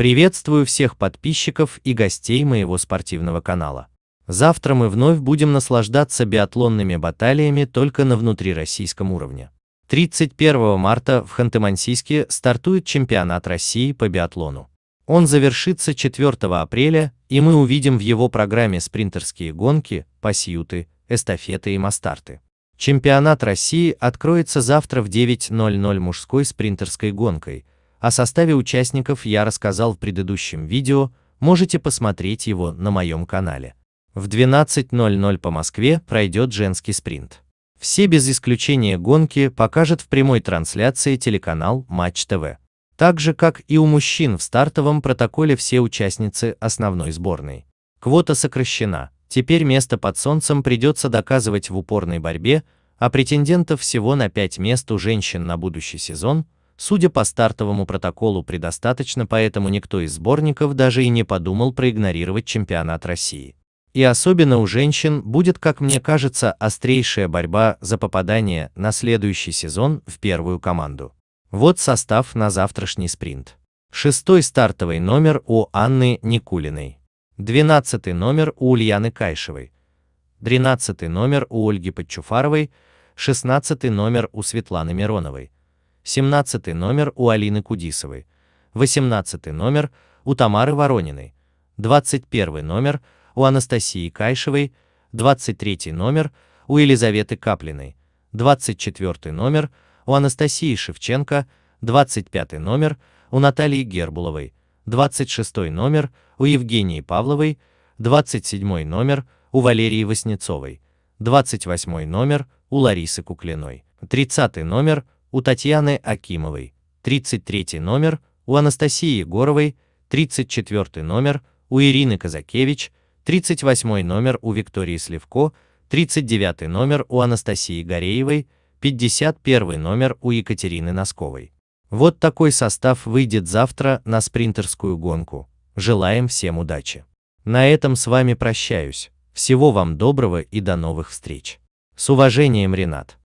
Приветствую всех подписчиков и гостей моего спортивного канала. Завтра мы вновь будем наслаждаться биатлонными баталиями только на внутрироссийском уровне. 31 марта в Ханты-Мансийске стартует чемпионат России по биатлону. Он завершится 4 апреля, и мы увидим в его программе спринтерские гонки, пасьюты, эстафеты и мастарты. Чемпионат России откроется завтра в 9.00 мужской спринтерской гонкой, о составе участников я рассказал в предыдущем видео, можете посмотреть его на моем канале. В 12.00 по Москве пройдет женский спринт. Все без исключения гонки покажет в прямой трансляции телеканал Матч ТВ. Так же, как и у мужчин в стартовом протоколе все участницы основной сборной. Квота сокращена, теперь место под солнцем придется доказывать в упорной борьбе, а претендентов всего на 5 мест у женщин на будущий сезон – Судя по стартовому протоколу, предостаточно, поэтому никто из сборников даже и не подумал проигнорировать чемпионат России. И особенно у женщин будет, как мне кажется, острейшая борьба за попадание на следующий сезон в первую команду. Вот состав на завтрашний спринт. Шестой стартовый номер у Анны Никулиной. Двенадцатый номер у Ульяны Кайшевой. Тринадцатый номер у Ольги Подчуфаровой. Шестнадцатый номер у Светланы Мироновой. 17 номер у Алины Кудисовой, 18 номер у Тамары Ворониной, 21 номер у Анастасии Кайшевой, 23 номер у Елизаветы Каплиной, 24 номер у Анастасии Шевченко, 25 номер у Натальи Гербуловой, 26 номер у Евгении Павловой, 27 номер у Валерии Васнецовой, 28 номер у Ларисы Куклиной, 30 номер у Татьяны Акимовой, 33 номер, у Анастасии Егоровой, 34 номер, у Ирины Казакевич, 38 номер у Виктории Сливко, 39 номер у Анастасии Гореевой, 51 номер у Екатерины Носковой. Вот такой состав выйдет завтра на спринтерскую гонку. Желаем всем удачи. На этом с вами прощаюсь. Всего вам доброго и до новых встреч. С уважением, Ренат.